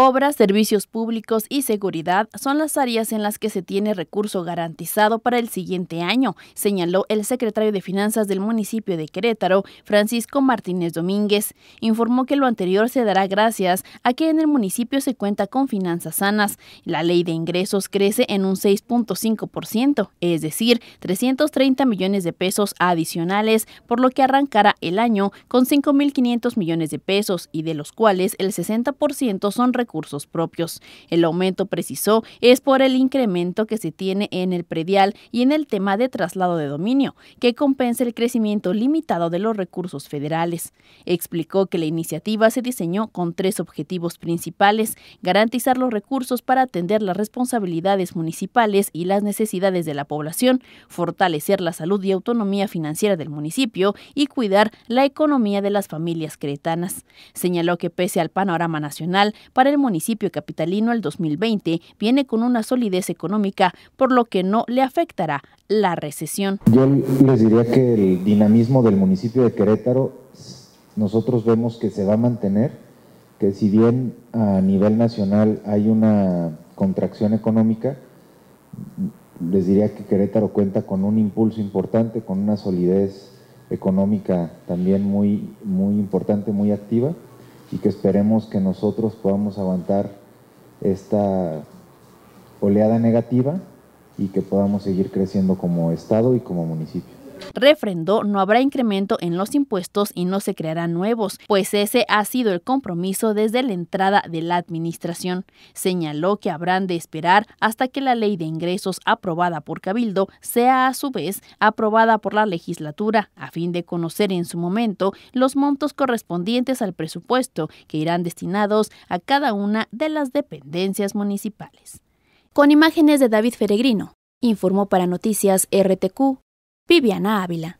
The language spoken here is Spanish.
Obras, servicios públicos y seguridad son las áreas en las que se tiene recurso garantizado para el siguiente año, señaló el secretario de Finanzas del municipio de Querétaro, Francisco Martínez Domínguez. Informó que lo anterior se dará gracias a que en el municipio se cuenta con finanzas sanas. La ley de ingresos crece en un 6.5%, es decir, 330 millones de pesos adicionales, por lo que arrancará el año con 5.500 millones de pesos y de los cuales el 60% son recursos propios. El aumento, precisó, es por el incremento que se tiene en el predial y en el tema de traslado de dominio, que compensa el crecimiento limitado de los recursos federales. Explicó que la iniciativa se diseñó con tres objetivos principales, garantizar los recursos para atender las responsabilidades municipales y las necesidades de la población, fortalecer la salud y autonomía financiera del municipio y cuidar la economía de las familias cretanas. Señaló que pese al panorama nacional, para el municipio capitalino el 2020 viene con una solidez económica, por lo que no le afectará la recesión. Yo les diría que el dinamismo del municipio de Querétaro nosotros vemos que se va a mantener, que si bien a nivel nacional hay una contracción económica, les diría que Querétaro cuenta con un impulso importante, con una solidez económica también muy, muy importante, muy activa y que esperemos que nosotros podamos aguantar esta oleada negativa y que podamos seguir creciendo como Estado y como municipio. Refrendó no habrá incremento en los impuestos y no se crearán nuevos, pues ese ha sido el compromiso desde la entrada de la administración. Señaló que habrán de esperar hasta que la ley de ingresos aprobada por Cabildo sea a su vez aprobada por la legislatura, a fin de conocer en su momento los montos correspondientes al presupuesto que irán destinados a cada una de las dependencias municipales. Con imágenes de David Feregrino, informó para Noticias RTQ Viviana Ávila.